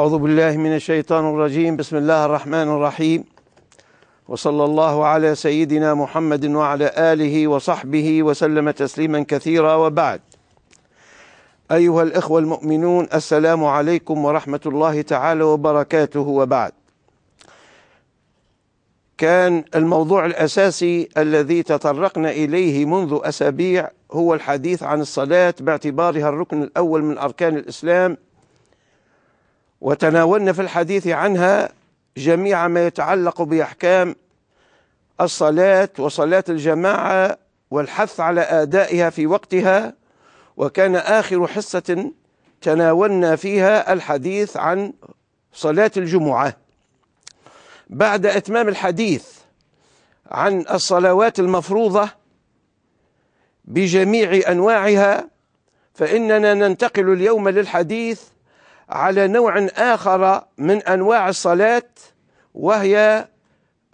أعوذ بالله من الشيطان الرجيم بسم الله الرحمن الرحيم وصلى الله على سيدنا محمد وعلى آله وصحبه وسلم تسليما كثيرا وبعد أيها الإخوة المؤمنون السلام عليكم ورحمة الله تعالى وبركاته وبعد كان الموضوع الأساسي الذي تطرقنا إليه منذ أسابيع هو الحديث عن الصلاة باعتبارها الركن الأول من أركان الإسلام وتناولنا في الحديث عنها جميع ما يتعلق بأحكام الصلاة وصلاة الجماعة والحث على أدائها في وقتها وكان آخر حصة تناولنا فيها الحديث عن صلاة الجمعة بعد إتمام الحديث عن الصلوات المفروضة بجميع أنواعها فإننا ننتقل اليوم للحديث على نوع آخر من أنواع الصلاة وهي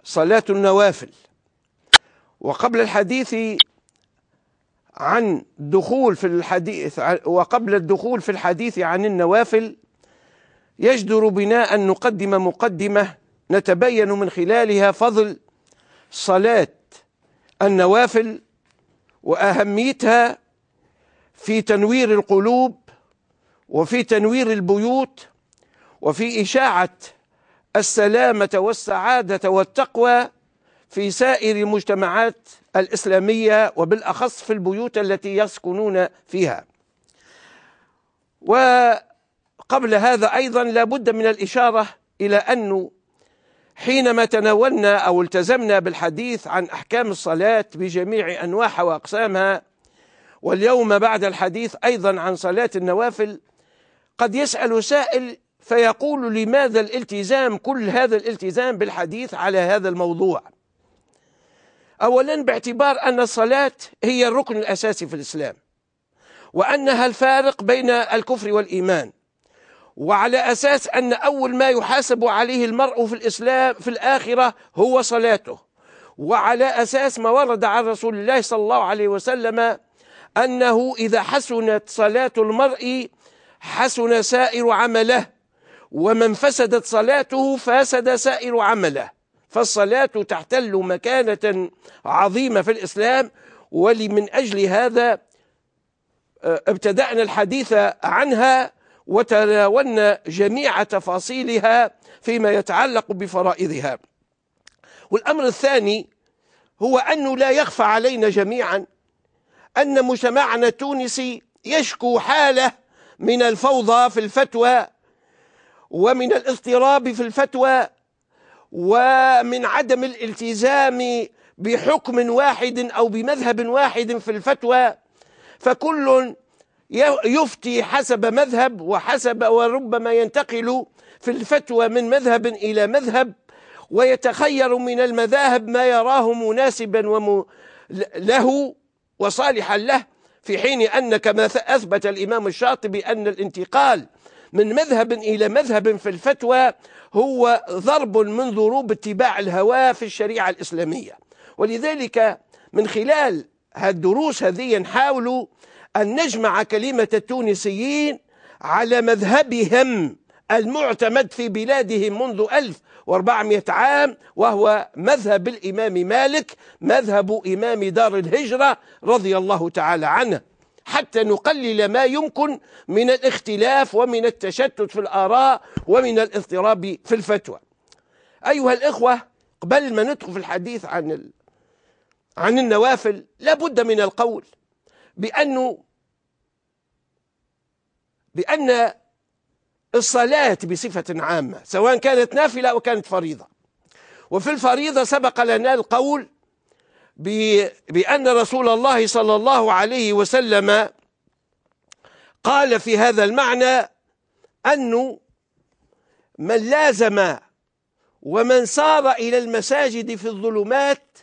صلاة النوافل وقبل الحديث عن دخول في الحديث وقبل الدخول في الحديث عن النوافل يجدر بنا أن نقدم مقدمة نتبين من خلالها فضل صلاة النوافل وأهميتها في تنوير القلوب وفي تنوير البيوت وفي إشاعة السلامة والسعادة والتقوى في سائر المجتمعات الإسلامية وبالأخص في البيوت التي يسكنون فيها وقبل هذا أيضا لا بد من الإشارة إلى أنه حينما تناولنا أو التزمنا بالحديث عن أحكام الصلاة بجميع أنواعها وأقسامها واليوم بعد الحديث أيضا عن صلاة النوافل قد يسأل سائل فيقول لماذا الالتزام كل هذا الالتزام بالحديث على هذا الموضوع اولا باعتبار ان الصلاه هي الركن الاساسي في الاسلام وانها الفارق بين الكفر والايمان وعلى اساس ان اول ما يحاسب عليه المرء في الاسلام في الاخره هو صلاته وعلى اساس ما ورد عن رسول الله صلى الله عليه وسلم انه اذا حسنت صلاه المرء حسن سائر عمله ومن فسدت صلاته فسد سائر عمله فالصلاة تحتل مكانة عظيمة في الإسلام ولمن أجل هذا آه، ابتدأنا الحديث عنها وتناولنا جميع تفاصيلها فيما يتعلق بفرائضها والأمر الثاني هو أنه لا يخفى علينا جميعا أن مجتمعنا التونسي يشكو حاله من الفوضى في الفتوى ومن الاضطراب في الفتوى ومن عدم الالتزام بحكم واحد او بمذهب واحد في الفتوى فكل يفتي حسب مذهب وحسب وربما ينتقل في الفتوى من مذهب الى مذهب ويتخير من المذاهب ما يراه مناسبا وم له وصالحا له في حين أن كما أثبت الإمام الشاطبي أن الانتقال من مذهب إلى مذهب في الفتوى هو ضرب من ضروب اتباع الهوى في الشريعة الإسلامية ولذلك من خلال هالدروس هذه نحاول أن نجمع كلمة التونسيين على مذهبهم المعتمد في بلادهم منذ 1400 عام وهو مذهب الإمام مالك مذهب إمام دار الهجرة رضي الله تعالى عنه حتى نقلل ما يمكن من الاختلاف ومن التشتت في الآراء ومن الاضطراب في الفتوى أيها الإخوة قبل ما ندخل في الحديث عن ال... عن النوافل لابد من القول بأنه بأن الصلاة بصفة عامة سواء كانت نافلة أو كانت فريضة وفي الفريضة سبق لنا القول بأن رسول الله صلى الله عليه وسلم قال في هذا المعنى أنه من لازم ومن سار إلى المساجد في الظلمات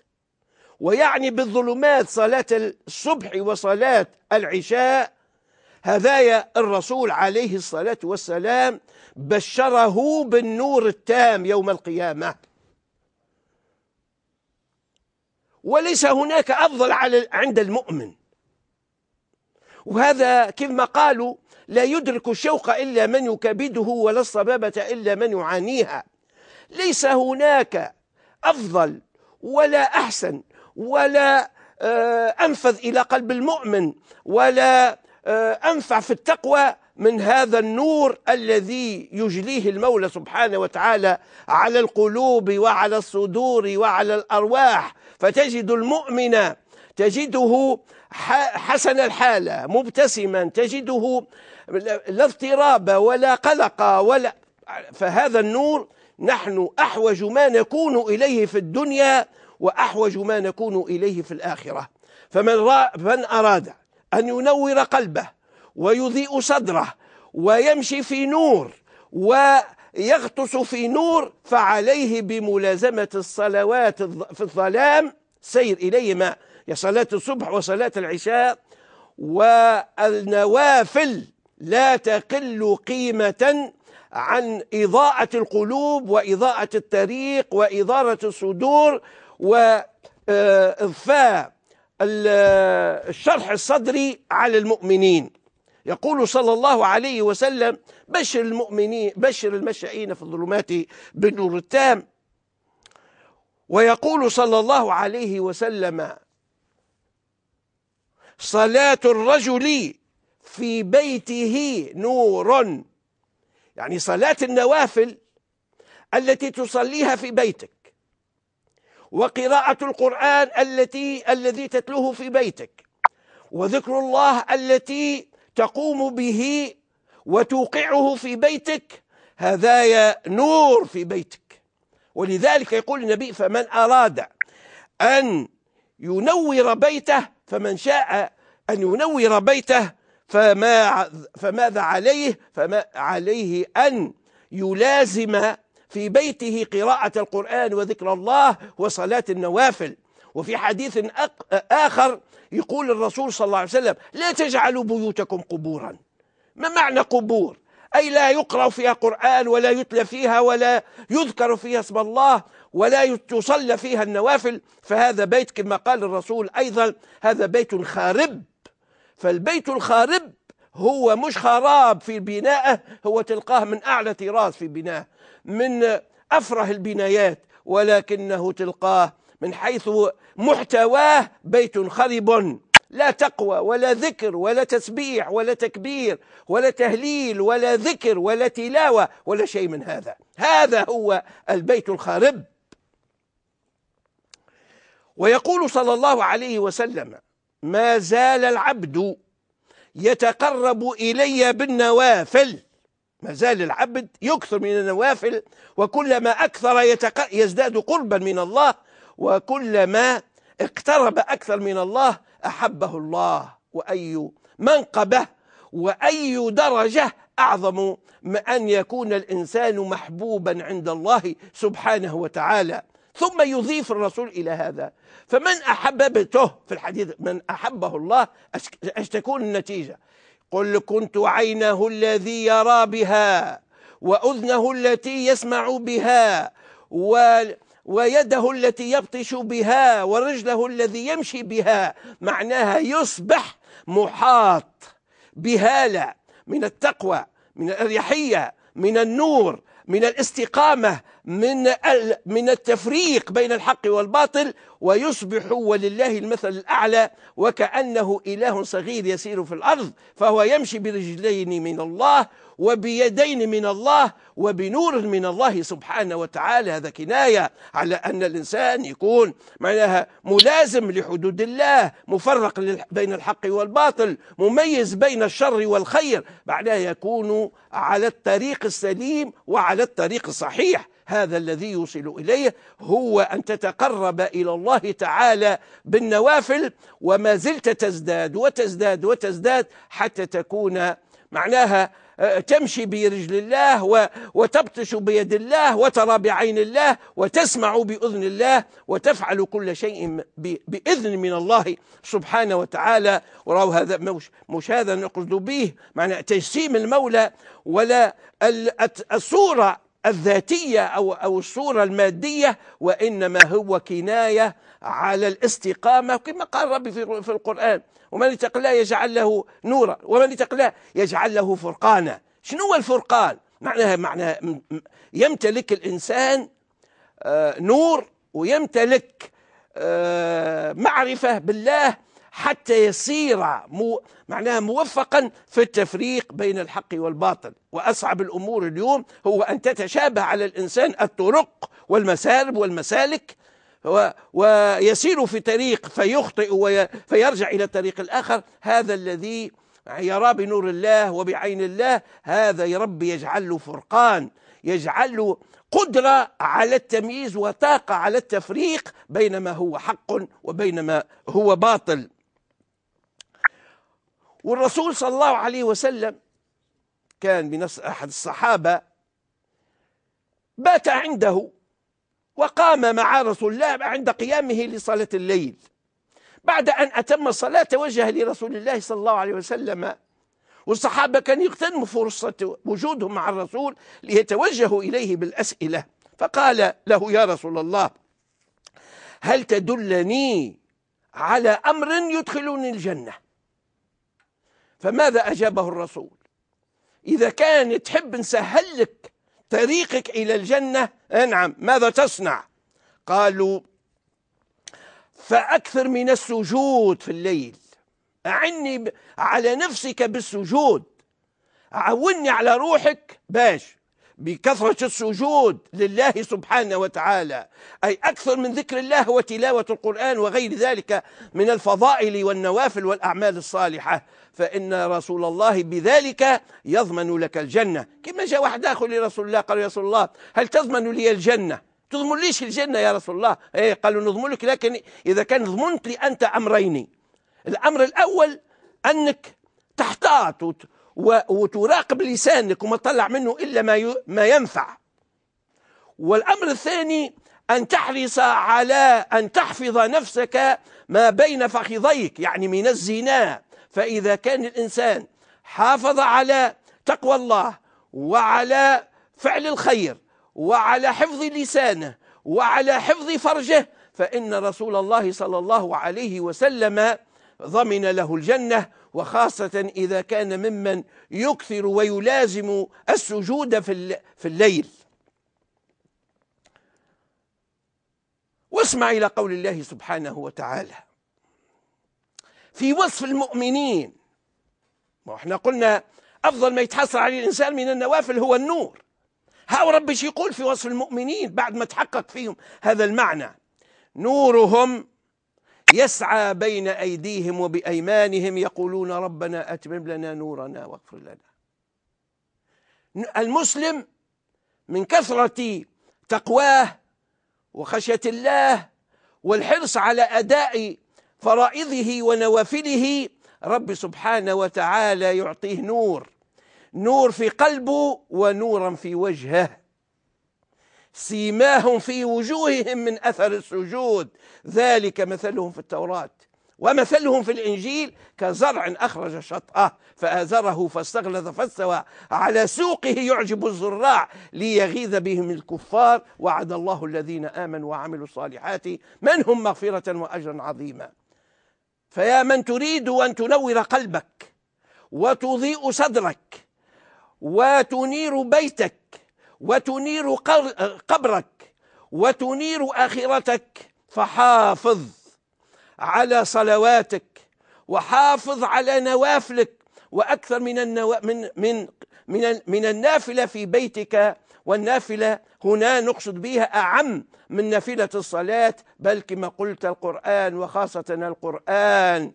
ويعني بالظلمات صلاة الصبح وصلاة العشاء هذايا الرسول عليه الصلاة والسلام بشره بالنور التام يوم القيامة وليس هناك أفضل على عند المؤمن وهذا كما قالوا لا يدرك الشوق إلا من يكبده ولا الصبابة إلا من يعانيها ليس هناك أفضل ولا أحسن ولا آه، أنفذ إلى قلب المؤمن ولا آه، أنفع في التقوى من هذا النور الذي يجليه المولى سبحانه وتعالى على القلوب وعلى الصدور وعلى الأرواح فتجد المؤمن تجده حسن الحالة مبتسما تجده لا اضطراب ولا قلق ولا فهذا النور نحن أحوج ما نكون إليه في الدنيا وأحوج ما نكون إليه في الآخرة فمن, فمن أراد أن ينور قلبه ويضيء صدره ويمشي في نور ويغطس في نور فعليه بملازمة الصلوات في الظلام سير إليهما يا صلاة الصبح وصلاة العشاء والنوافل لا تقل قيمة عن إضاءة القلوب وإضاءة الطريق وإدارة الصدور وإضفاء الشرح الصدري على المؤمنين يقول صلى الله عليه وسلم بشر المؤمنين بشر المشائين في الظلمات بالنور التام ويقول صلى الله عليه وسلم صلاة الرجل في بيته نور يعني صلاة النوافل التي تصليها في بيتك وقراءة القرآن التي الذي تتلوه في بيتك وذكر الله التي تقوم به وتوقعه في بيتك يا نور في بيتك ولذلك يقول النبي فمن أراد أن ينور بيته فمن شاء أن ينور بيته فما فماذا عليه فما عليه أن يلازم في بيته قراءة القرآن وذكر الله وصلاة النوافل وفي حديث آخر يقول الرسول صلى الله عليه وسلم لا تجعلوا بيوتكم قبورا ما معنى قبور أي لا يقرأ فيها قرآن ولا يتلى فيها ولا يذكر فيها اسم الله ولا تصلى فيها النوافل فهذا بيت كما قال الرسول أيضا هذا بيت خارب فالبيت الخارب هو مش خراب في بنائه هو تلقاه من أعلى طراز في بنائه من أفره البنايات ولكنه تلقاه من حيث محتواه بيت خرب لا تقوى ولا ذكر ولا تسبيح ولا تكبير ولا تهليل ولا ذكر ولا تلاوة ولا شيء من هذا هذا هو البيت الخارب ويقول صلى الله عليه وسلم ما زال العبد يتقرب إلي بالنوافل ما زال العبد يكثر من النوافل وكلما أكثر يتق... يزداد قربا من الله وكلما اقترب أكثر من الله أحبه الله وأي منقبة وأي درجة أعظم من أن يكون الإنسان محبوبا عند الله سبحانه وتعالى ثم يضيف الرسول إلى هذا فمن أحببته في الحديث من أحبه الله أشتكون تكون النتيجة قل كنت عينه الذي يرى بها وأذنه التي يسمع بها و ويده التي يبطش بها ورجله الذي يمشي بها معناها يصبح محاط بهالة من التقوى من الأريحية من النور من الاستقامة من من التفريق بين الحق والباطل ويصبح ولله المثل الأعلى وكأنه إله صغير يسير في الأرض فهو يمشي برجلين من الله وبيدين من الله وبنور من الله سبحانه وتعالى هذا كناية على أن الإنسان يكون معناها ملازم لحدود الله مفرق بين الحق والباطل مميز بين الشر والخير بعدها يكون على الطريق السليم وعلى الطريق الصحيح هذا الذي يوصل إليه هو أن تتقرب إلى الله تعالى بالنوافل وما زلت تزداد وتزداد وتزداد حتى تكون معناها آه، تمشي برجل الله وتبطش بيد الله وترى بعين الله وتسمع بأذن الله وتفعل كل شيء بإذن من الله سبحانه وتعالى وراه هذا مش هذا نقصد به معنى تجسيم المولى ولا الصورة الذاتية أو, أو الصورة المادية وإنما هو كناية على الاستقامة كما قال ربي في, في القرآن ومن اتق الله يجعل له نورا ومن اتق الله يجعل له فرقانا شنو هو الفرقان معناها معناها يمتلك الإنسان آه، نور ويمتلك آه، معرفة بالله حتى يصير مو معناها موفقا في التفريق بين الحق والباطل وأصعب الأمور اليوم هو أن تتشابه على الإنسان الطرق والمسارب والمسالك ويسير في طريق فيخطئ فيرجع إلى الطريق الآخر هذا الذي يرى بنور الله وبعين الله هذا يا رب يجعل له فرقان يجعل له قدرة على التمييز وطاقة على التفريق بين ما هو حق وبين ما هو باطل والرسول صلى الله عليه وسلم كان من أحد الصحابة بات عنده وقام مع رسول الله عند قيامه لصلاة الليل بعد أن أتم الصلاة توجه لرسول الله صلى الله عليه وسلم والصحابة كان يغتنم فرصة وجودهم مع الرسول ليتوجهوا إليه بالأسئلة فقال له يا رسول الله هل تدلني على أمر يدخلني الجنة فماذا أجابه الرسول إذا كان تحب نسهل لك طريقك إلى الجنة نعم ماذا تصنع قالوا فأكثر من السجود في الليل أعني على نفسك بالسجود عوني على روحك باش بكثرة السجود لله سبحانه وتعالى أي أكثر من ذكر الله وتلاوة القرآن وغير ذلك من الفضائل والنوافل والأعمال الصالحة فإن رسول الله بذلك يضمن لك الجنة كما جاء واحد آخر لرسول الله قال يا رسول الله هل تضمن لي الجنة تضمن ليش الجنة يا رسول الله إيه قالوا نضمن لك لكن إذا كان ضمنت لي أنت أمرين الأمر الأول أنك تحتاط وتراقب لسانك وما تطلع منه إلا ما ما ينفع والأمر الثاني أن تحرص على أن تحفظ نفسك ما بين فخذيك يعني من الزنا فإذا كان الإنسان حافظ على تقوى الله وعلى فعل الخير وعلى حفظ لسانه وعلى حفظ فرجه فإن رسول الله صلى الله عليه وسلم ضمن له الجنة وخاصة إذا كان ممن يكثر ويلازم السجود في في الليل واسمع إلى قول الله سبحانه وتعالى في وصف المؤمنين ما احنا قلنا أفضل ما يتحصل عليه الإنسان من النوافل هو النور ها رب يقول في وصف المؤمنين بعد ما تحقق فيهم هذا المعنى نورهم يسعى بين أيديهم وبأيمانهم يقولون ربنا أتمم لنا نورنا واغفر لنا المسلم من كثرة تقواه وخشية الله والحرص على أداء فرائضه ونوافله رب سبحانه وتعالى يعطيه نور نور في قلبه ونورا في وجهه سيماهم في وجوههم من أثر السجود ذلك مثلهم في التوراة ومثلهم في الإنجيل كزرع أخرج شطأه فآزره فاستغلظ فاستوى على سوقه يعجب الزراع ليغيظ بهم الكفار وعد الله الذين آمنوا وعملوا الصالحات من هم مغفرة وأجرا عظيما فيا من تريد أن تنور قلبك وتضيء صدرك وتنير بيتك وتنير قبرك وتنير آخرتك فحافظ على صلواتك وحافظ على نوافلك وأكثر من النوا من من من من النافلة في بيتك والنافلة هنا نقصد بها أعم من نافلة الصلاة بل كما قلت القرآن وخاصة القرآن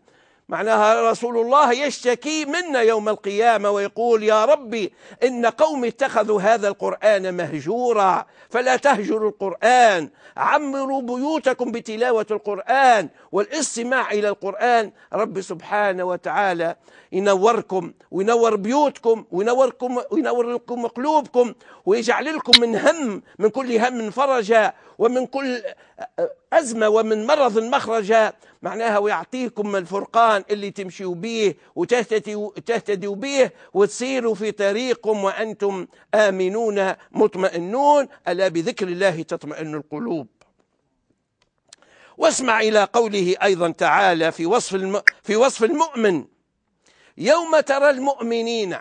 معناها رسول الله يشتكي منا يوم القيامة ويقول يا ربي إن قومي اتخذوا هذا القرآن مهجورا فلا تهجروا القرآن عمروا بيوتكم بتلاوة القرآن والاستماع إلى القرآن رب سبحانه وتعالى ينوركم وينور بيوتكم وينوركم وينور لكم قلوبكم ويجعل لكم من هم من كل هم فرجا ومن كل أزمة ومن مرض مخرجا معناها ويعطيكم الفرقان اللي تمشيوا به وتهتدوا به وتسيروا في طريقكم وأنتم آمنون مطمئنون ألا بذكر الله تطمئن القلوب واسمع إلى قوله أيضا تعالى في وصف, الم... في وصف المؤمن يوم ترى المؤمنين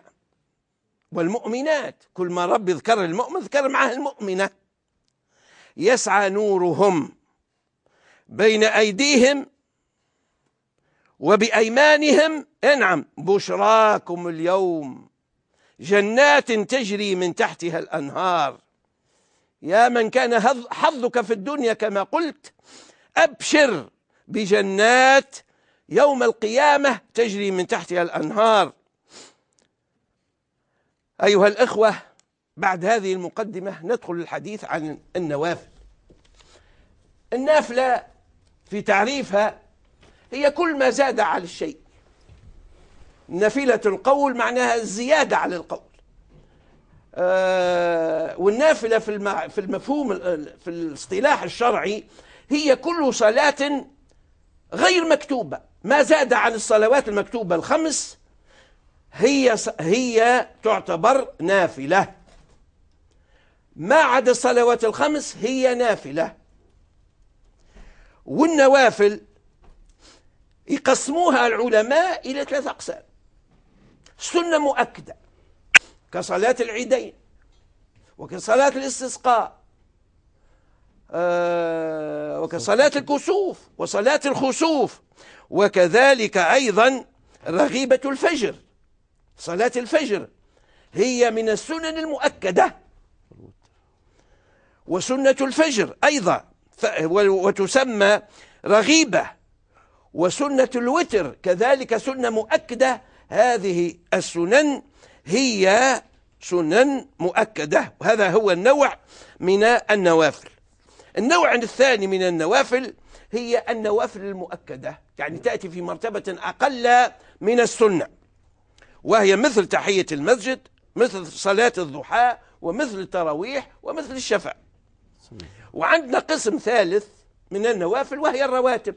والمؤمنات كل ما رب ذكر المؤمن ذكر معه المؤمنة يسعى نورهم بين أيديهم وبأيمانهم انعم بشراكم اليوم جنات تجري من تحتها الأنهار يا من كان حظك في الدنيا كما قلت أبشر بجنات يوم القيامة تجري من تحتها الأنهار أيها الإخوة بعد هذه المقدمة ندخل الحديث عن النوافل النافلة في تعريفها هي كل ما زاد على الشيء نفيله القول معناها الزيادة على القول آه، والنافلة في في المفهوم في الاصطلاح الشرعي هي كل صلاة غير مكتوبة ما زاد عن الصلوات المكتوبة الخمس هي هي تعتبر نافلة ما عدا الصلوات الخمس هي نافلة والنوافل يقسموها العلماء إلى ثلاثة أقسام سنة مؤكدة كصلاة العيدين وكصلاة الاستسقاء آه، وكصلاة الكسوف وصلاة الخسوف وكذلك أيضا رغيبة الفجر صلاة الفجر هي من السنن المؤكدة وسنة الفجر أيضا وتسمى رغيبة وسنة الوتر كذلك سنة مؤكدة هذه السنن هي سنن مؤكدة وهذا هو النوع من النوافل النوع الثاني من النوافل هي النوافل المؤكدة يعني تأتي في مرتبة أقل من السنة وهي مثل تحية المسجد مثل صلاة الضحى ومثل التراويح ومثل الشفع وعندنا قسم ثالث من النوافل وهي الرواتب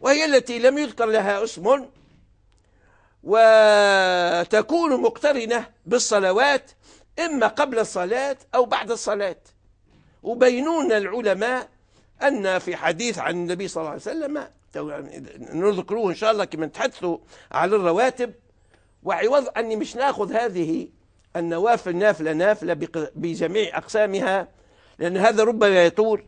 وهي التي لم يذكر لها اسم وتكون مقترنة بالصلوات إما قبل الصلاة أو بعد الصلاة وبينون العلماء أن في حديث عن النبي صلى الله عليه وسلم نذكروه إن شاء الله كما تحدثوا على الرواتب وعوض أني مش ناخذ هذه النوافل نافلة نافلة بجميع أقسامها لأن هذا ربما يطول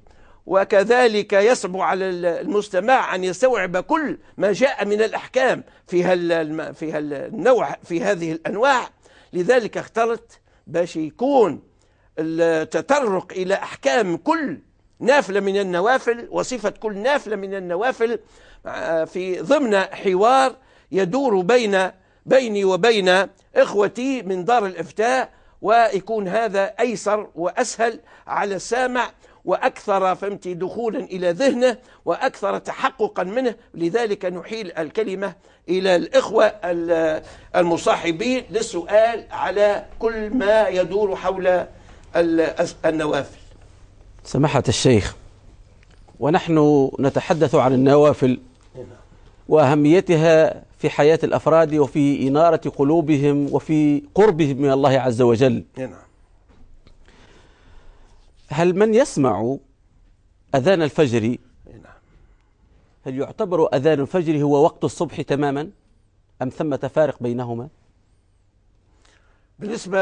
وكذلك يصعب على المستمع أن يستوعب كل ما جاء من الأحكام في هال في هالنوع في هذه الأنواع لذلك اخترت باش يكون التطرق إلى أحكام كل نافلة من النوافل وصفة كل نافلة من النوافل آه، في ضمن حوار يدور بين بيني وبين إخوتي من دار الإفتاء ويكون هذا أيسر وأسهل على السامع وأكثر فهمت دخولا إلى ذهنه وأكثر تحققا منه لذلك نحيل الكلمة إلى الإخوة المصاحبين للسؤال على كل ما يدور حول النوافل سماحة الشيخ ونحن نتحدث عن النوافل وأهميتها في حياة الأفراد وفي إنارة قلوبهم وفي قربهم من الله عز وجل نعم هل من يسمع أذان الفجر هل يعتبر أذان الفجر هو وقت الصبح تماما أم ثمة فارق بينهما بالنسبة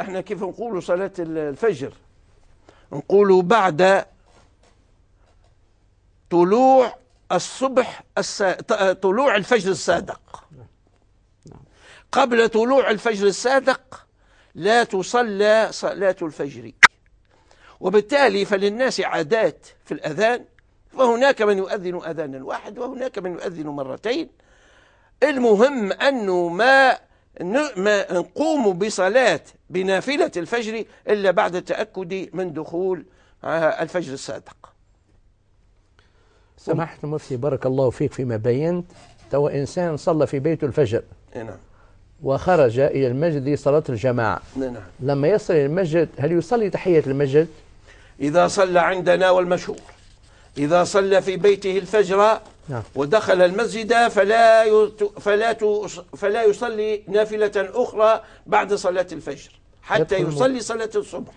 احنا كيف نقول صلاة الفجر نقول بعد طلوع الصبح الس... طلوع الفجر الصادق قبل طلوع الفجر الصادق لا تصلى صلاة الفجر وبالتالي فللناس عادات في الأذان فهناك من يؤذن أذانا واحد وهناك من يؤذن مرتين المهم أنه ما ما نقوم بصلاة بنافلة الفجر إلا بعد التأكد من دخول آه، الفجر الصادق سمحت مفتي بارك الله فيك فيما بينت تو إنسان صلى في بيته الفجر نعم وخرج إلى المسجد لصلاة الجماعة نعم لما يصل إلى المسجد هل يصلي تحية المسجد؟ إذا صلى عندنا والمشهور إذا صلى في بيته الفجر نعم. ودخل المسجد فلا فلا فلا يصلي نافلة أخرى بعد صلاة الفجر حتى يصلي صلاة الصبح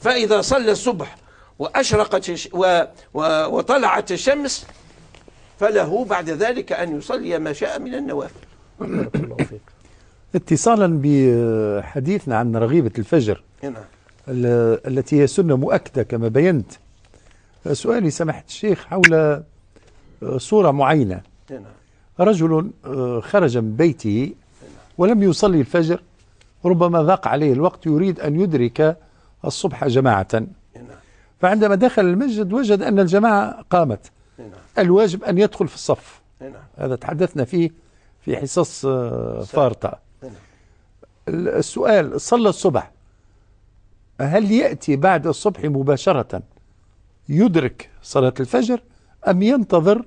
فإذا صلى الصبح وأشرقت وطلعت الشمس فله بعد ذلك أن يصلي ما شاء من النوافل اتصالا بحديثنا عن رغيبة الفجر نعم التي هي سنة مؤكدة كما بينت سؤالي سماحة الشيخ حول آه، صورة معينة نعم. رجل آه، خرج من بيته ولم يصلي الفجر ربما ضاق عليه الوقت يريد أن يدرك الصبح جماعة نعم. فعندما دخل المسجد وجد أن الجماعة قامت نعم. الواجب أن يدخل في الصف هذا تحدثنا فيه في حصص آه، فارطة السؤال صلى الصبح هل يأتي بعد الصبح مباشرة يدرك صلاة الفجر أم ينتظر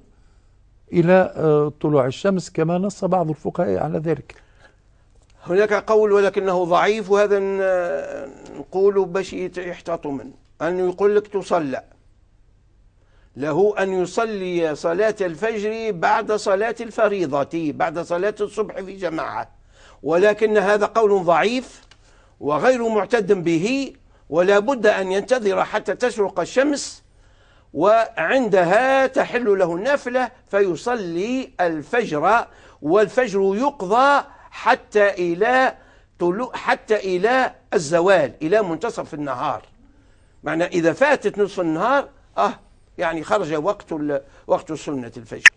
إلى آه، طلوع الشمس كما نص بعض الفقهاء على ذلك هناك قول ولكنه ضعيف وهذا نقول باش يحتاطوا منه أن يقول لك تصلى له أن يصلي صلاة الفجر بعد صلاة الفريضة بعد صلاة الصبح في جماعة ولكن هذا قول ضعيف وغير معتد به ولا بد أن ينتظر حتى تشرق الشمس وعندها تحل له النافلة فيصلي الفجر والفجر يقضى حتى إلى طلوع حتى إلى الزوال إلى منتصف النهار معنى إذا فاتت نصف النهار أه يعني خرج وقت وقت سنة الفجر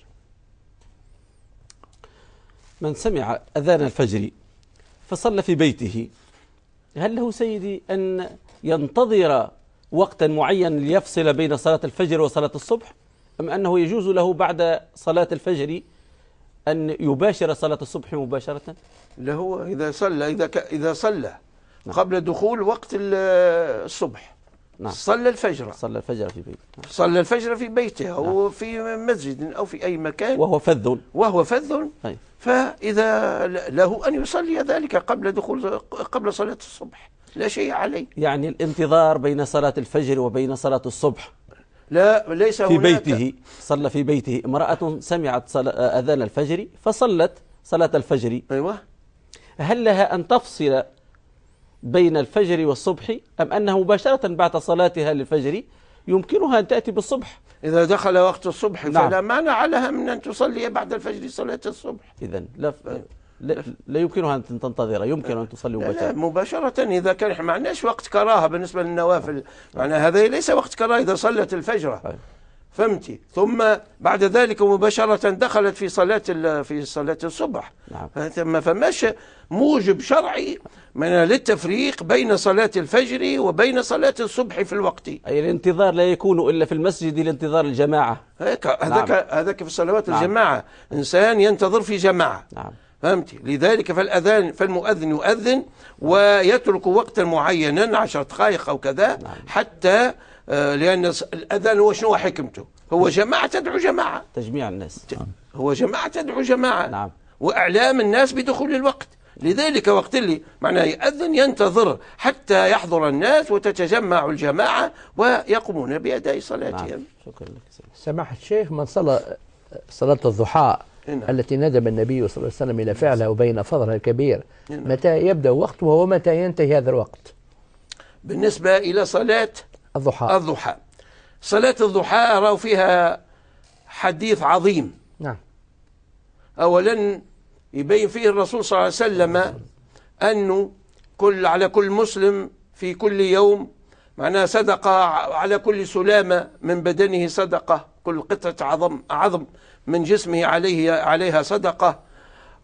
من سمع أذان الفجر فصلى في بيته هل له سيدي أن ينتظر وقتا معين ليفصل بين صلاة الفجر وصلاة الصبح أم أنه يجوز له بعد صلاة الفجر أن يباشر صلاة الصبح مباشرة له إذا صلى إذا ك... إذا صلى نعم. قبل دخول وقت الصبح نعم. صلى الفجر صلى الفجر في بيته نعم. صلى الفجر في بيته نعم. أو في مسجد أو في أي مكان وهو فذ وهو فذ طيب. فإذا له أن يصلي ذلك قبل دخول قبل صلاة الصبح لا شيء عليه يعني الانتظار بين صلاة الفجر وبين صلاة الصبح لا ليس في هناك بيته صلى في بيته امرأة سمعت أذان الفجر فصلت صلاة الفجر أيوة هل لها أن تفصل بين الفجر والصبح أم أنه مباشرة بعد صلاتها للفجر يمكنها أن تأتي بالصبح إذا دخل وقت الصبح نعم. فلا مانع لها من أن تصلي بعد الفجر صلاة الصبح إذا لا لا, يمكنها أن تنتظر يمكن أن تصلي مباشرة لا, لا مباشرة إذا كان إحنا ما عندناش وقت كراهة بالنسبة للنوافل معناها يعني هذا ليس وقت كراهة إذا صلت الفجر فهمتي ثم بعد ذلك مباشرة دخلت في صلاة في صلاة الصبح نعم. ما فماش موجب شرعي من للتفريق بين صلاة الفجر وبين صلاة الصبح في الوقت أي الانتظار لا يكون إلا في المسجد لانتظار الجماعة هذاك نعم. هذاك في صلوات نعم. الجماعة إنسان ينتظر في جماعة نعم. فهمت لذلك فالأذان فالمؤذن يؤذن ويترك وقتا معينا 10 دقائق أو كذا نعم. حتى آه، لأن الأذان هو شنو حكمته هو نعم. جماعة تدعو جماعة تجميع الناس نعم. هو جماعة تدعو جماعة نعم. وإعلام الناس بدخول الوقت لذلك وقت اللي معناه يأذن ينتظر حتى يحضر الناس وتتجمع الجماعة ويقومون بأداء صلاتهم نعم. شكرا لك سماحة الشيخ من صلى صلاة الضحى نعم. التي ندب النبي صلى الله عليه وسلم إلى فعلها وبين فضلها الكبير نعم. متى يبدأ وقتها ومتى ينتهي هذا الوقت بالنسبة إلى صلاة الضحى الضحى صلاة الضحى أرى فيها حديث عظيم نعم أولا يبين فيه الرسول صلى الله عليه وسلم أنه كل على كل مسلم في كل يوم معناها صدقة على كل سلامة من بدنه صدقة كل قطعة عظم عظم من جسمه عليه عليها صدقة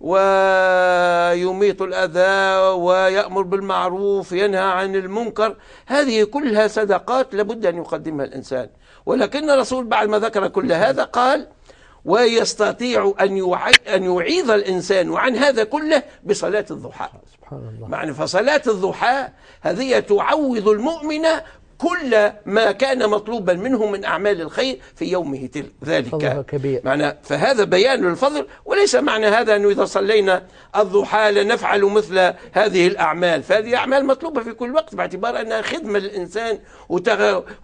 ويميط الأذى ويأمر بالمعروف ينهى عن المنكر هذه كلها صدقات لابد أن يقدمها الإنسان ولكن الرسول بعد ما ذكر كل هذا قال ويستطيع أن أن يعيض الإنسان عن هذا كله بصلاة الضحى سبحان الله معنى فصلاة الضحى هذه تعوض المؤمن كل ما كان مطلوبا منه من أعمال الخير في يومه ذلك كبير. معنى فهذا بيان للفضل وليس معنى هذا أنه إذا صلينا الضحى لنفعل مثل هذه الأعمال فهذه أعمال مطلوبة في كل وقت باعتبار أنها خدمة للإنسان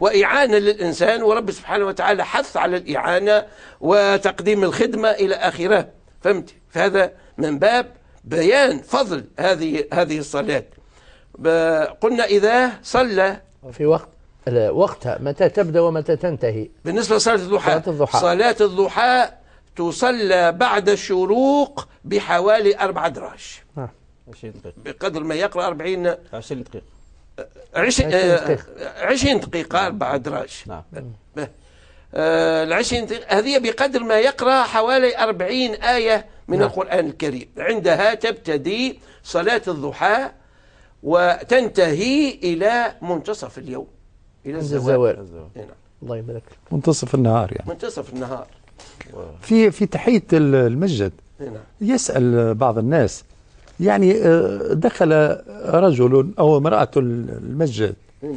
وإعانة للإنسان ورب سبحانه وتعالى حث على الإعانة وتقديم الخدمة إلى آخره فهمت فهذا من باب بيان فضل هذه هذه الصلاة قلنا إذا صلى في وقت وقتها متى تبدا ومتى تنتهي بالنسبه لصلاه الضحى صلاه الضحى صلاه الضحى تصلى بعد الشروق بحوالي أربع دراج 20 نعم. دقيقة بقدر ما يقرأ 40 20 دقيقة 20 دقيقة 20 آه، دقيقة أربع دراج نعم آه، ال 20 هذه بقدر ما يقرأ حوالي 40 آية من نعم. القرآن الكريم عندها تبتدي صلاة الضحى وتنتهي إلى منتصف اليوم إلى الزوال, الزوال. نعم. الله يبارك منتصف النهار يعني منتصف النهار في في تحية المسجد نعم. يسأل بعض الناس يعني آه، دخل رجل أو امرأة المسجد نعم.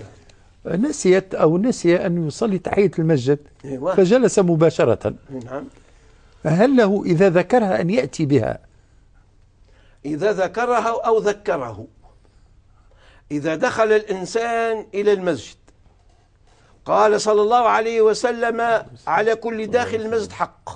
نسيت أو نسي أن يصلي تحية المسجد أيوة. فجلس مباشرة نعم هل له إذا ذكرها أن يأتي بها إذا ذكرها أو ذكره إذا دخل الإنسان إلى المسجد قال صلى الله عليه وسلم على كل داخل المسجد حق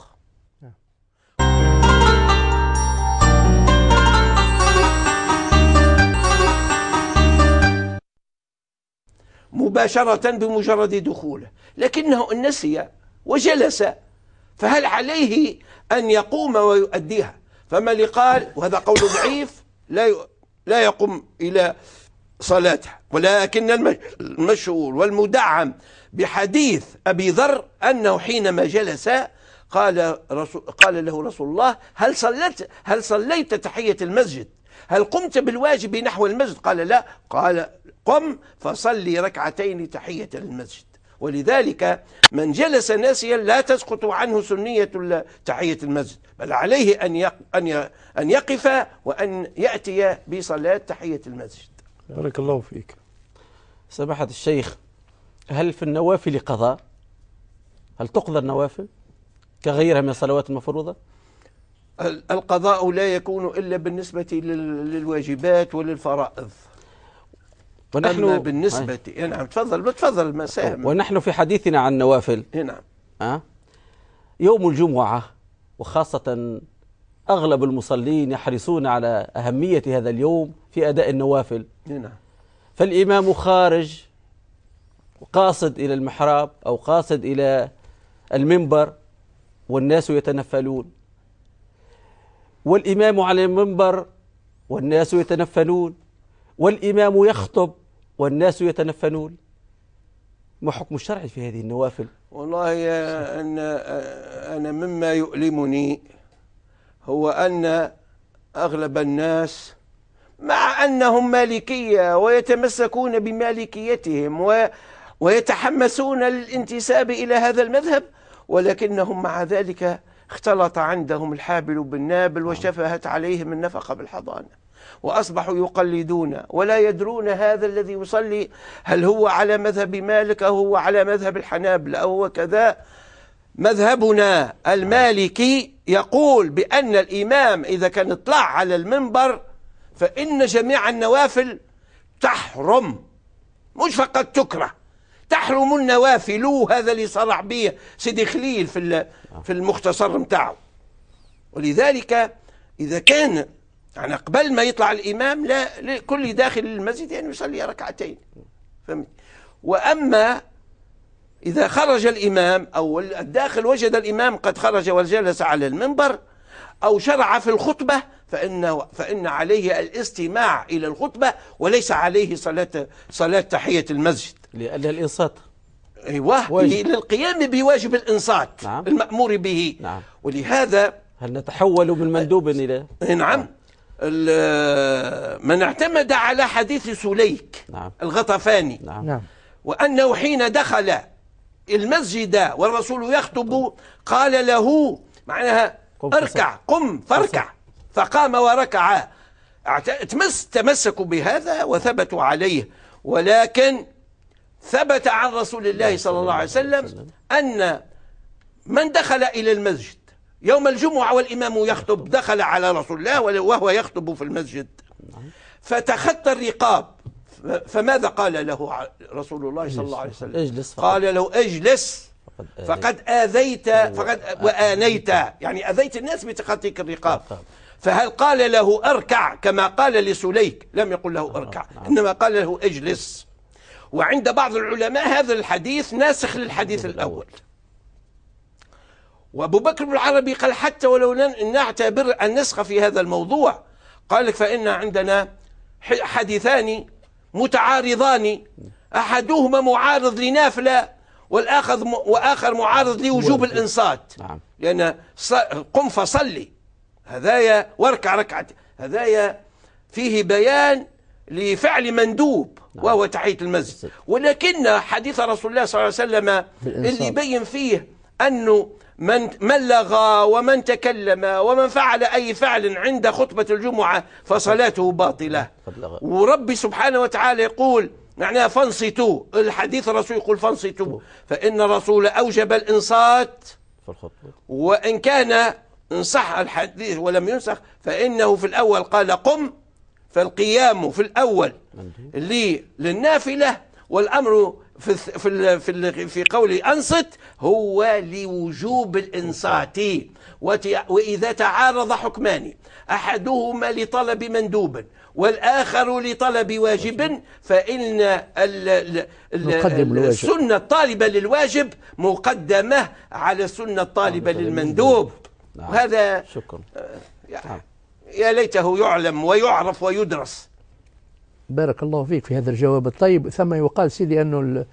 مباشرة بمجرد دخوله لكنه نسي وجلس فهل عليه أن يقوم ويؤديها فما اللي قال وهذا قول ضعيف لا لا يقوم إلى صلاتها ولكن المشهور والمدعم بحديث أبي ذر أنه حينما جلس قال, رسول قال له رسول الله هل صليت, هل صليت تحية المسجد هل قمت بالواجب نحو المسجد قال لا قال قم فصلي ركعتين تحية المسجد ولذلك من جلس ناسيا لا تسقط عنه سنية تحية المسجد بل عليه أن أن يقف وأن يأتي بصلاة تحية المسجد بارك الله فيك سماحة الشيخ هل في النوافل قضاء هل تقضى النوافل كغيرها من الصلوات المفروضة القضاء لا يكون إلا بالنسبة للواجبات وللفرائض ونحن أما بالنسبة هاي. نعم تفضل تفضل ما ساهم ونحن في حديثنا عن النوافل إيه، نعم أه؟ يوم الجمعة وخاصة أغلب المصلين يحرصون على أهمية هذا اليوم في أداء النوافل إيه، نعم فالإمام خارج قاصد إلى المحراب أو قاصد إلى المنبر والناس يتنفلون والإمام على المنبر والناس يتنفلون والإمام يخطب والناس يتنفلون ما حكم الشرع في هذه النوافل والله يا أن أنا مما يؤلمني هو أن أغلب الناس مع أنهم مالكية ويتمسكون بمالكيتهم و ويتحمسون للانتساب إلى هذا المذهب ولكنهم مع ذلك اختلط عندهم الحابل بالنابل وشفهت عليهم النفقة بالحضانة وأصبحوا يقلدون ولا يدرون هذا الذي يصلي هل هو على مذهب مالك أو هو على مذهب الحنابلة أو هو كذا مذهبنا المالكي يقول بأن الإمام إذا كان اطلع على المنبر فإن جميع النوافل تحرم مش فقط تكره تحرم النوافل هذا اللي صرح به سيدي خليل في في المختصر نتاعو ولذلك إذا كان يعني قبل ما يطلع الإمام لا كل داخل المسجد أن يعني يصلي ركعتين فهمت وأما إذا خرج الإمام أو الداخل وجد الإمام قد خرج وجلس على المنبر أو شرع في الخطبة فإن, فإن عليه الاستماع إلى الخطبة وليس عليه صلاة, صلاة تحية المسجد للإنصات الإنصات أيوة للقيام بواجب الإنصات نعم. المأمور به نعم. ولهذا هل نتحول من مندوب أه، إلى إيه، نعم, نعم. من اعتمد على حديث سليك نعم. الغطفاني نعم. نعم. وأنه حين دخل المسجد والرسول يخطب قال له معناها قم اركع قم فاركع فقام وركع تمس تمسكوا بهذا وثبتوا عليه ولكن ثبت عن رسول الله نعم، صلى الله عليه وسلم أن من دخل إلى المسجد يوم الجمعة والإمام يخطب دخل على رسول الله وهو يخطب في المسجد نعم. فتخطى الرقاب فماذا قال له رسول الله صلى الله عليه وسلم قال له اجلس فقد آذيت فقد وآنيت يعني أذيت الناس بتخطيك الرقاب فهل قال له أركع كما قال لسليك لم يقل له آه، أركع نعم. إنما قال له أجلس وعند بعض العلماء هذا الحديث ناسخ للحديث الأول وابو بكر بن العربي قال حتى ولو نعتبر النسخ في هذا الموضوع قال لك فإن عندنا حديثان متعارضان أحدهما معارض لنافلة والاخر واخر معارض لوجوب الانصات نعم. لان قم فصلي هذايا واركع ركعتي هذايا فيه بيان لفعل مندوب نعم. وهو تحيه المسجد نعم. ولكن حديث رسول الله صلى الله عليه وسلم اللي يبين فيه انه من من لغى ومن تكلم ومن فعل أي فعل عند خطبة الجمعة فصلاته باطلة وربي سبحانه وتعالى يقول معناها فانصتوا الحديث الرسول يقول فانصتوا فإن الرسول أوجب الإنصات في الخطبة وإن كان انصح الحديث ولم ينسخ فإنه في الأول قال قم فالقيام في الأول للنافلة والأمر في في في, في قول انصت هو لوجوب الانصات واذا تعارض حكمان احدهما لطلب مندوب والآخر لطلب واجب فإن ال ال ال السنة الطالبة للواجب مقدمة على السنة الطالبة للمندوب نعم. وهذا شكرا آه، نعم. يا ليته يعلم ويعرف ويدرس بارك الله فيك في هذا الجواب الطيب ثم يقال سيدي أنه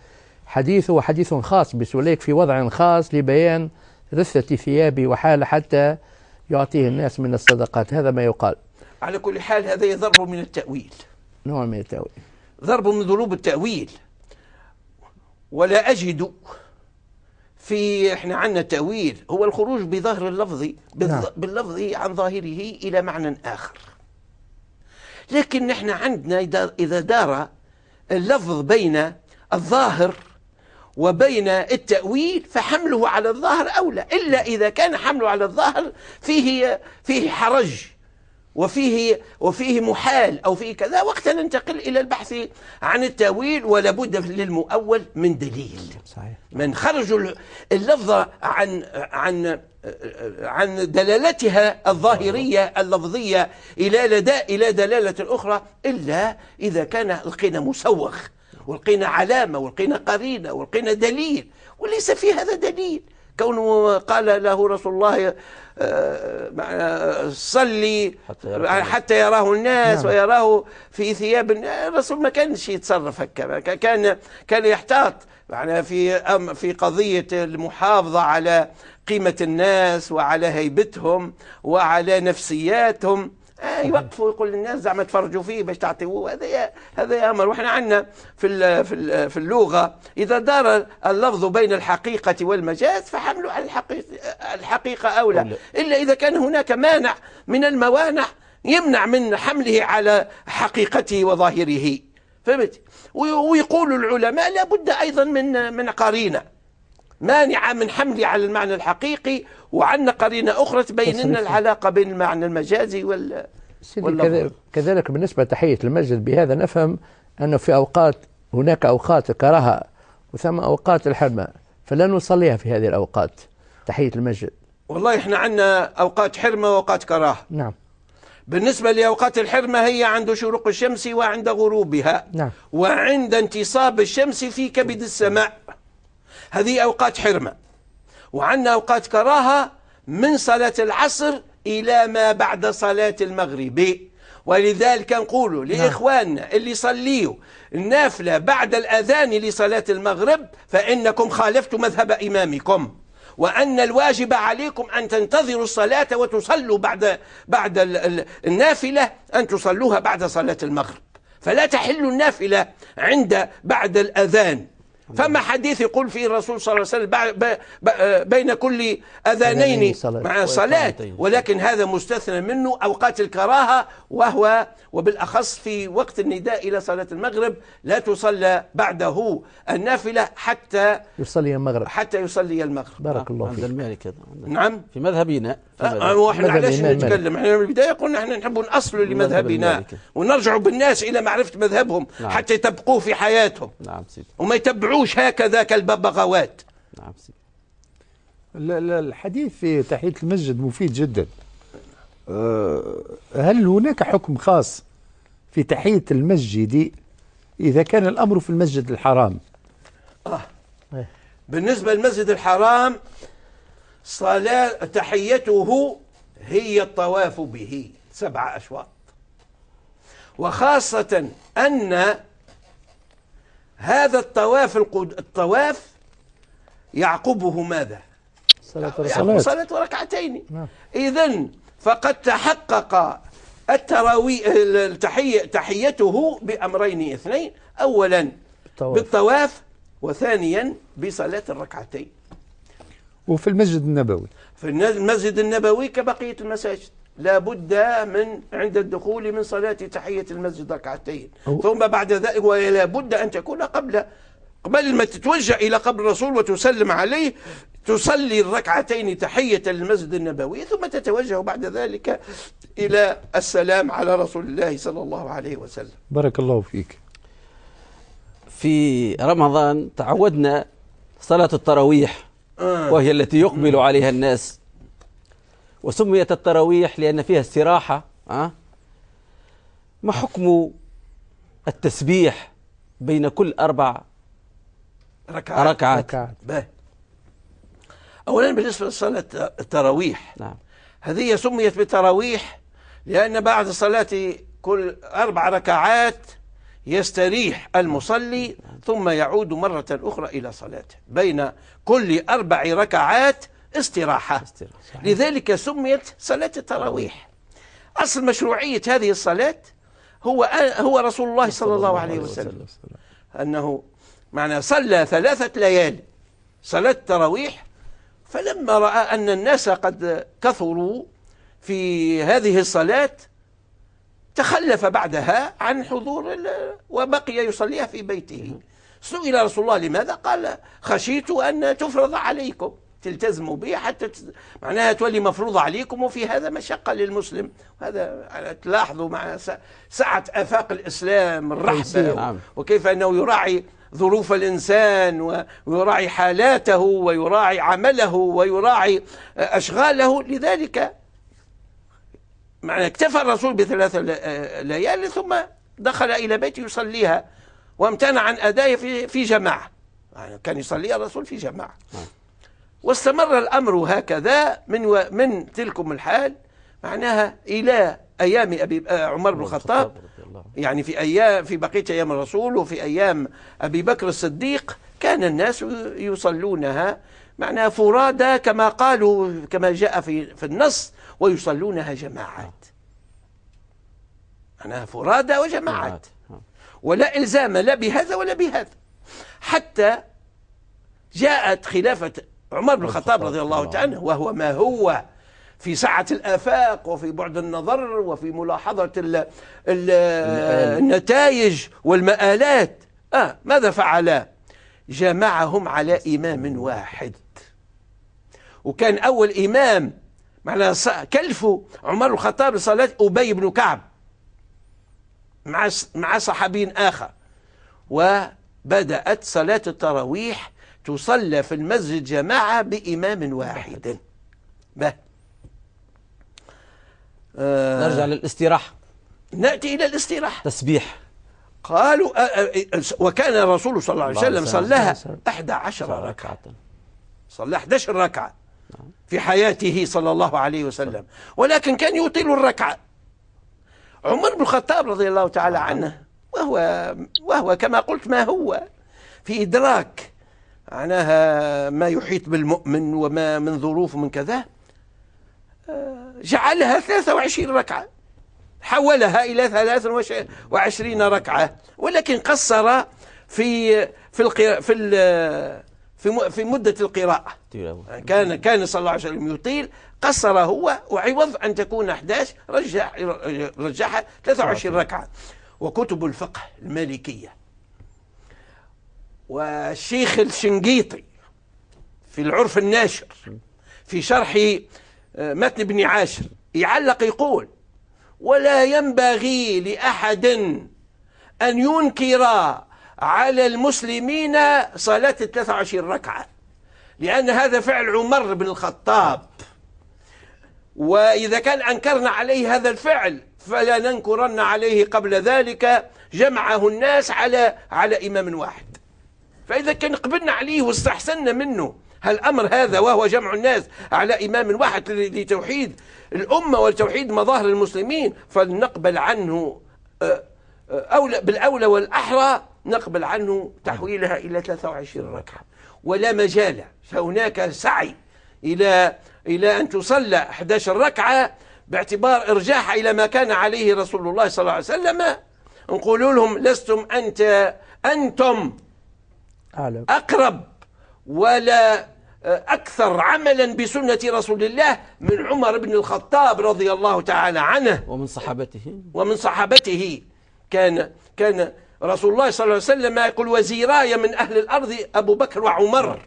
الحديث هو حديث خاص بسوليك في وضع خاص لبيان رثة ثيابه وحاله حتى يعطيه الناس من الصدقات هذا ما يقال على كل حال هذا ضرب من التأويل نوع من التأويل ضرب من ضروب التأويل ولا أجد في احنا عندنا تأويل هو الخروج بظهر اللفظ نعم. باللفظ عن ظاهره إلى معنى آخر لكن احنا عندنا إذا دار اللفظ بين الظاهر وبين التأويل فحمله على الظاهر أولى إلا إذا كان حمله على الظاهر فيه فيه حرج وفيه وفيه محال أو فيه كذا وقتها ننتقل إلى البحث عن التأويل ولا بد للمؤول من دليل صحيح. من خرج اللفظة عن عن عن دلالتها الظاهرية اللفظية إلى لدا إلى دلالة أخرى إلا إذا كان لقينا مسوخ ولقينا علامة ولقينا قرينة ولقينا دليل وليس في هذا دليل كونه قال له رسول الله آه، آه، صلي حتى يراه الناس نعم. ويراه في ثياب الرسول ما كانش يتصرف هكذا كان كان يحتاط يعني في في قضيه المحافظه على قيمه الناس وعلى هيبتهم وعلى نفسياتهم آه، يوقفوا يقول للناس زعما تفرجوا فيه باش تعطيوه هذا هذا امر واحنا عندنا في في في اللغه اذا دار اللفظ بين الحقيقه والمجاز فحمله على الحقيقه الحقيقه اولى الا اذا كان هناك مانع من الموانع يمنع من حمله على حقيقته وظاهره فهمت ويقول العلماء لابد ايضا من من قرينه مانعة من حملي على المعنى الحقيقي وعندنا قرينة أخرى تبين لنا العلاقة بين المعنى المجازي وال كذلك بالنسبة لتحية المسجد بهذا نفهم أنه في أوقات هناك أوقات الكراهة وثم أوقات الحرمة فلا نصليها في هذه الأوقات تحية المسجد والله احنا عندنا أوقات حرمة وأوقات كراهة نعم بالنسبة لأوقات الحرمة هي عند شروق الشمس وعند غروبها نعم. وعند انتصاب الشمس في كبد السماء هذه أوقات حرمة وعندنا أوقات كراهة من صلاة العصر إلى ما بعد صلاة المغرب ولذلك نقول نعم. لإخواننا اللي صليوا النافلة بعد الأذان لصلاة المغرب فإنكم خالفتم مذهب إمامكم وأن الواجب عليكم أن تنتظروا الصلاة وتصلوا بعد بعد النافلة أن تصلوها بعد صلاة المغرب فلا تحل النافلة عند بعد الأذان نعم. فما حديث يقول فيه الرسول صلى الله عليه وسلم بين كل أذانين مع صلاة ولكن هذا مستثنى منه أوقات الكراهة وهو وبالأخص في وقت النداء إلى صلاة المغرب لا تصلى بعده النافلة حتى يصلي المغرب حتى يصلي المغرب بارك الله فيك عند المالك نعم في مذهبنا آه، آه، واحنا علاش نتكلم احنا من البدايه قلنا احنا نحب الاصل لمذهبنا ونرجعوا بالناس الى معرفه مذهبهم نعم. حتى يطبقوه في حياتهم نعم سيدي وما يتبعوا يدعوش هكذا كالببغاوات نعم الحديث في تحية المسجد مفيد جدا آه، هل هناك حكم خاص في تحية المسجد إذا كان الأمر في المسجد الحرام آه. بالنسبة للمسجد الحرام صلاة تحيته هي الطواف به سبع أشواط وخاصة أن هذا الطواف القد... الطواف يعقبه ماذا صلاة ركعتين صلاة وركعتين نعم. إذا فقد تحقق التراوي التحية تحيته بأمرين اثنين أولا بالطواف, بالطواف وثانيا بصلاة الركعتين وفي المسجد النبوي في المسجد النبوي كبقية المساجد لا بد من عند الدخول من صلاة تحية المسجد ركعتين ثم بعد ذلك ولا بد أن تكون قبل قبل ما تتوجه إلى قبر الرسول وتسلم عليه تصلي الركعتين تحية المسجد النبوي ثم تتوجه بعد ذلك إلى السلام على رسول الله صلى الله عليه وسلم بارك الله فيك في رمضان تعودنا صلاة التراويح آه. وهي التي يقبل عليها الناس وسميت التراويح لأن فيها استراحة أه؟ ما حكم التسبيح بين كل أربع ركعات, ركعات. ركعات. أولا بالنسبة لصلاة التراويح نعم. هذه سميت بالتراويح لأن بعد صلاة كل أربع ركعات يستريح المصلي نعم. ثم يعود مرة أخرى إلى صلاته بين كل أربع ركعات استراحة, لذلك سميت صلاة التراويح أصل مشروعية هذه الصلاة هو هو رسول الله صلى الله عليه وسلم أنه معنى صلى ثلاثة ليالي صلاة التراويح فلما رأى أن الناس قد كثروا في هذه الصلاة تخلف بعدها عن حضور وبقي يصليها في بيته سئل رسول الله لماذا قال خشيت أن تفرض عليكم تلتزموا به حتى معناها تولي مفروضة عليكم وفي هذا مشقة للمسلم هذا تلاحظوا مع سعة آفاق الإسلام الرحبة نعم. وكيف أنه يراعي ظروف الإنسان ويراعي حالاته ويراعي عمله ويراعي أشغاله لذلك معنى اكتفى الرسول بثلاث ليالي ثم دخل إلى بيته يصليها وامتنع عن أدائه في جماعة يعني كان يصليها الرسول في جماعة نعم. واستمر الأمر هكذا من و... من تلكم الحال معناها إلى أيام أبي آه، عمر بن الخطاب يعني في أيام في بقية أيام الرسول وفي أيام أبي بكر الصديق كان الناس يصلونها معناها فرادى كما قالوا كما جاء في في النص ويصلونها جماعات معناها فرادى وجماعات نعم. ولا إلزام لا بهذا ولا بهذا حتى جاءت خلافة عمر بن الخطاب رضي الله تعالى آه. عنه وهو ما هو في سعة الآفاق وفي بعد النظر وفي ملاحظة الـ الـ النتائج والمآلات آه ماذا فعل جمعهم على إمام واحد وكان أول إمام معناها كلفوا عمر الخطاب لصلاة أبي بن كعب مع مع صحابي آخر وبدأت صلاة التراويح تصلى في المسجد جماعة بإمام واحد به آه نرجع للاستراحة نأتي إلى الاستراحة تسبيح قالوا آه، آه، إيه، وكان الرسول صلى الله عليه وسلم صلاها 11 ركعة صلى 11 ركعة نعم. في حياته صلى الله عليه وسلم ولكن كان يطيل الركعة عمر بن الخطاب رضي الله تعالى نعم. عنه وهو وهو كما قلت ما هو في إدراك معناها ما يحيط بالمؤمن وما من ظروف من كذا آه، جعلها 23 ركعة حولها إلى 23 ركعة ولكن قصر في في القراءة في في في مدة القراءة طيب. كان كان صلى الله عليه وسلم يطيل قصر هو وعوض أن تكون 11 رجح رجحها 23 ركعة وكتب الفقه المالكية والشيخ الشنقيطي في العرف الناشر في شرح آه، متن ابن عاشر يعلق يقول ولا ينبغي لأحد أن ينكر على المسلمين صلاة 23 ركعة لأن هذا فعل عمر بن الخطاب وإذا كان أنكرنا عليه هذا الفعل فلا ننكرن عليه قبل ذلك جمعه الناس على على إمام واحد فإذا كان قبلنا عليه واستحسنا منه هل أمر هذا وهو جمع الناس على إمام واحد لتوحيد الأمة وتوحيد مظاهر المسلمين فلنقبل عنه آه، آه، أولى بالأولى والأحرى نقبل عنه تحويلها إلى 23 ركعة ولا مجال فهناك سعي إلى إلى أن تصلى 11 ركعة باعتبار إرجاح إلى ما كان عليه رسول الله صلى الله عليه وسلم نقول لهم لستم أنت أنتم أعلم. أقرب ولا أكثر عملا بسنة رسول الله من عمر بن الخطاب رضي الله تعالى عنه ومن صحابته ومن صحابته كان كان رسول الله صلى الله عليه وسلم يقول وزيراي من أهل الأرض أبو بكر وعمر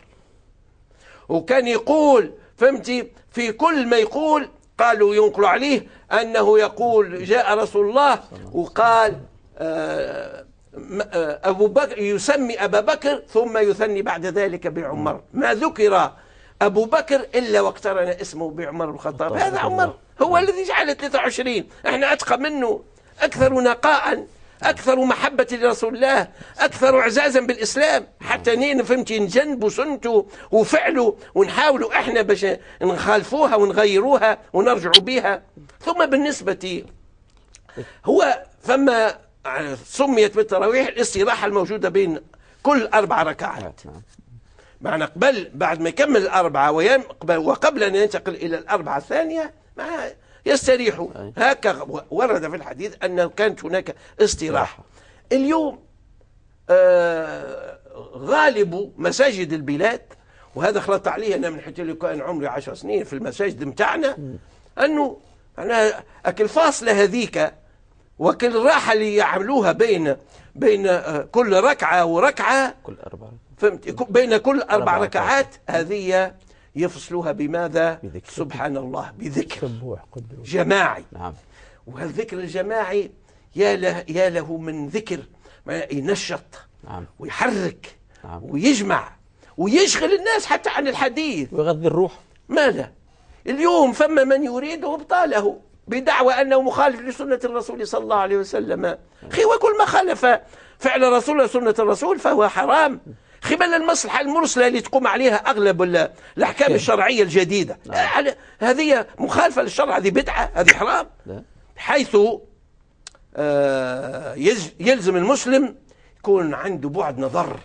وكان يقول فهمتي في كل ما يقول قالوا ينقل عليه أنه يقول جاء رسول الله وقال آه آه، أبو بكر يسمي أبا بكر ثم يثني بعد ذلك بعمر ما ذكر أبو بكر إلا واقترن اسمه بعمر الخطاب هذا عمر هو نعم. الذي جعل 23 احنا أتقى منه أكثر نقاء أكثر محبة لرسول الله أكثر إعزازا بالإسلام حتى نعم. نين فهمتي نجنب سنته وفعله ونحاولوا إحنا باش نخالفوها ونغيروها ونرجعوا بها ثم بالنسبة إيه. هو فما سميت بالتراويح الاستراحة الموجودة بين كل أربع ركعات معنى قبل بعد ما يكمل الأربعة وقبل أن ينتقل إلى الأربعة الثانية مع يستريحوا هكا ورد في الحديث أنه كانت هناك استراحة اليوم آه غالب مساجد البلاد وهذا خلطت عليه أنا من حيث لو كان عمري 10 سنين في المساجد بتاعنا أنه أنا أكل فاصلة هذيك وكل راحة اللي يعملوها بين بين آه، كل ركعة وركعة كل أربع فهمت بين كل أربع, أربع ركعات هذه يفصلوها بماذا بذكر. سبحان الله بذكر جماعي نعم وهالذكر الجماعي يا له يا له من ذكر ينشط نعم. ويحرك نعم. ويجمع ويشغل الناس حتى عن الحديث ويغذي الروح ماذا اليوم فما من يريد ابطاله بدعوى أنه مخالف لسنة الرسول صلى الله عليه وسلم خي وكل ما خالف فعل الرسول سنة الرسول فهو حرام خلال المصلحة المرسلة اللي تقوم عليها أغلب الأحكام الشرعية الجديدة نعم. آه، هذه مخالفة للشرع هذه بدعة هذه حرام نعم. حيث آه، يلزم المسلم يكون عنده بعد نظر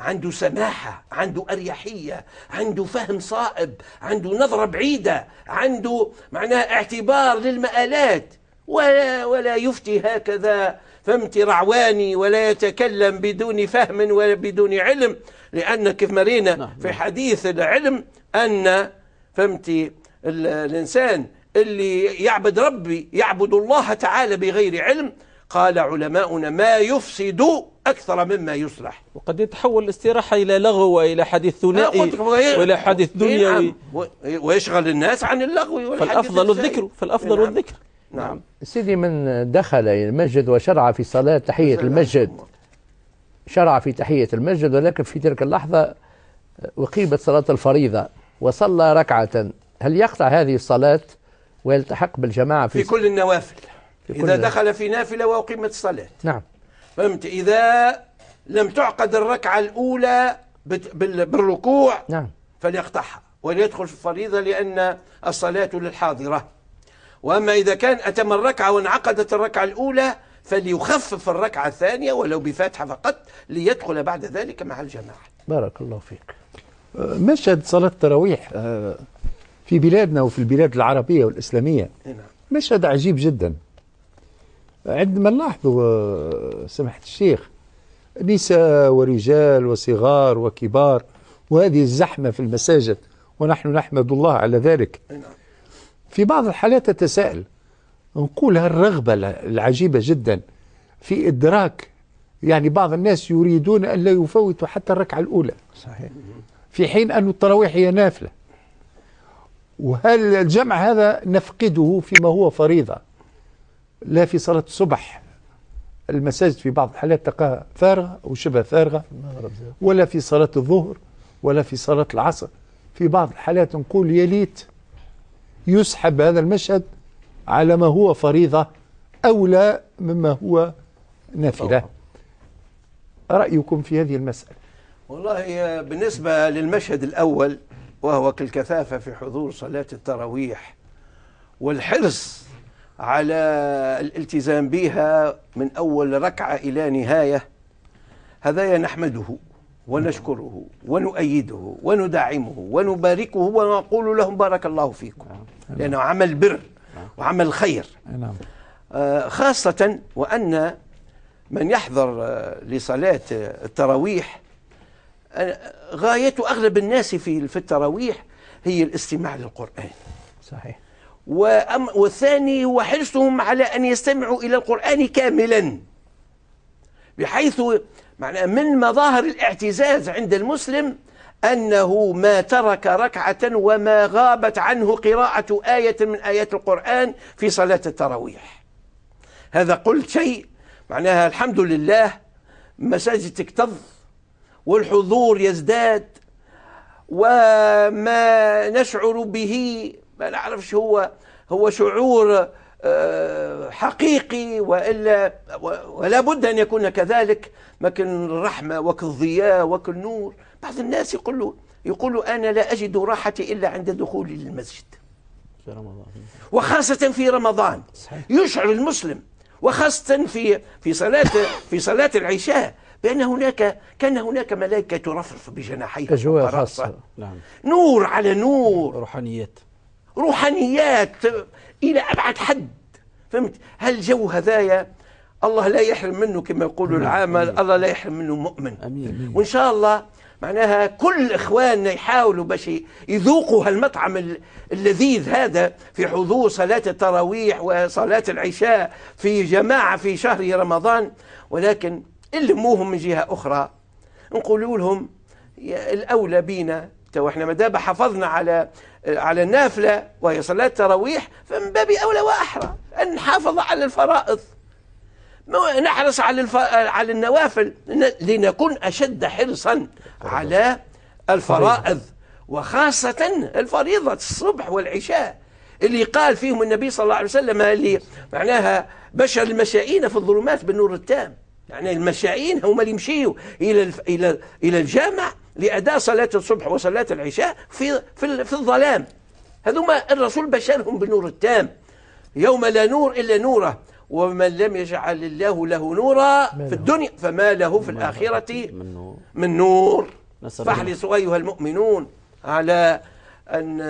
عنده سماحة عنده أريحية عنده فهم صائب عنده نظرة بعيدة عنده معناه اعتبار للمآلات ولا, ولا يفتي هكذا فهمت رعواني ولا يتكلم بدون فهم ولا بدون علم لأن كيف مرينا نعم، في نعم. حديث العلم أن فهمت الإنسان اللي يعبد ربي يعبد الله تعالى بغير علم قال علماؤنا ما يفسد أكثر مما يصلح وقد يتحول الاستراحة إلى لغو وإلى حديث ثنائي وإلى حديث إيه، نعم. دنيوي ويشغل الناس عن اللغو والحديث فالأفضل الذكر فالأفضل إيه، نعم. الذكر نعم. نعم سيدي من دخل المسجد وشرع في صلاة تحية المسجد شرع في تحية المسجد ولكن في تلك اللحظة أقيمت صلاة الفريضة وصلى ركعة هل يقطع هذه الصلاة ويلتحق بالجماعة في, في كل النوافل في كل إذا دخل في نافلة وأقيمت الصلاة نعم فهمت إذا لم تعقد الركعة الأولى بالركوع نعم فليقطعها وليدخل في الفريضة لأن الصلاة للحاضرة وأما إذا كان أتم الركعة وانعقدت الركعة الأولى فليخفف الركعة الثانية ولو بفاتحة فقط ليدخل بعد ذلك مع الجماعة بارك الله فيك أه، مشهد صلاة التراويح أه، في بلادنا وفي البلاد العربية والإسلامية نعم مشهد عجيب جدا عندما نلاحظوا آه، سماحة الشيخ نساء ورجال وصغار وكبار وهذه الزحمة في المساجد ونحن نحمد الله على ذلك نعم. في بعض الحالات تتساءل نقول هالرغبة العجيبة جدا في إدراك يعني بعض الناس يريدون أن لا يفوتوا حتى الركعة الأولى صحيح في حين أن التراويح هي نافلة وهل الجمع هذا نفقده فيما هو فريضة لا في صلاة الصبح المساجد في بعض الحالات تلقاها فارغة أو شبه فارغة ولا في صلاة الظهر ولا في صلاة العصر في بعض الحالات نقول يليت يسحب هذا المشهد على ما هو فريضة أولى مما هو نافلة رأيكم في هذه المسألة والله بالنسبة للمشهد الأول وهو كالكثافة في حضور صلاة التراويح والحرص على الالتزام بها من أول ركعة إلى نهاية هذايا نحمده ونشكره ونؤيده وندعمه ونباركه ونقول لهم بارك الله فيكم نعم. لأنه عمل بر نعم. وعمل خير نعم. آه، خاصة وأن من يحضر آه، لصلاة التراويح آه، غاية أغلب الناس في التراويح هي الاستماع للقرآن صحيح والثاني هو حرصهم على أن يستمعوا إلى القرآن كاملا بحيث معنى من مظاهر الاعتزاز عند المسلم أنه ما ترك ركعة وما غابت عنه قراءة آية من آيات القرآن في صلاة التراويح هذا قلت شيء معناها الحمد لله مساجد تكتظ والحضور يزداد وما نشعر به ما نعرفش هو هو شعور آه، حقيقي والا ولا بد ان يكون كذلك ما كان الرحمه وكالضياء وكالنور بعض الناس يقول له يقول انا لا اجد راحتي الا عند دخولي للمسجد في رمضان وخاصه في رمضان يشعر المسلم وخاصه في في صلاه في صلاه العشاء بأن هناك كان هناك ملائكة ترفرف بجناحيها أجواء خاصة نعم. نور على نور روحانيات روحانيات الى ابعد حد فهمت هالجو هذايا الله لا يحرم منه كما يقولوا نعم، العامل الله لا يحرم منه مؤمن أمين. وان شاء الله معناها كل اخواننا يحاولوا باش يذوقوا هالمطعم اللذيذ هذا في حضور صلاه التراويح وصلاه العشاء في جماعه في شهر رمضان ولكن الموهم من جهه اخرى نقولوا لهم الاولى بينا تو احنا مادام حافظنا على آه، على النافلة وهي صلاة تراويح فمن باب أولى وأحرى أن نحافظ على الفرائض نحرص على الف... آه، على النوافل لنكون أشد حرصا على الفرائض وخاصة الفريضة الصبح والعشاء اللي قال فيهم النبي صلى الله عليه وسلم اللي معناها بشر المشائين في الظلمات بالنور التام يعني المشائين هم اللي يمشيوا إلى الى الى الجامع لأداء صلاة الصبح وصلاة العشاء في في, في الظلام هذوما الرسول بشرهم بالنور التام يوم لا نور إلا نوره ومن لم يجعل الله له نورا في الدنيا فما له في الآخرة من نور فاحرصوا أيها المؤمنون على أن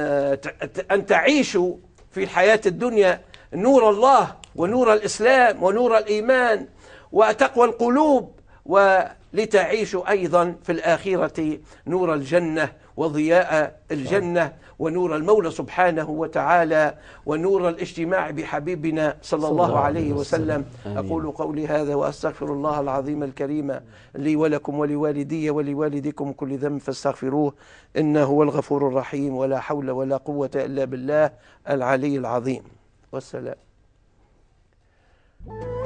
أن تعيشوا في الحياة الدنيا نور الله ونور الإسلام ونور الإيمان وتقوى القلوب ولتعيشوا أيضا في الآخرة نور الجنة وضياء الجنة ونور المولى سبحانه وتعالى ونور الاجتماع بحبيبنا صلى الله عليه وسلم أقول قولي هذا وأستغفر الله العظيم الكريم لي ولكم ولوالدي ولوالدكم كل ذنب فاستغفروه إنه هو الغفور الرحيم ولا حول ولا قوة إلا بالله العلي العظيم والسلام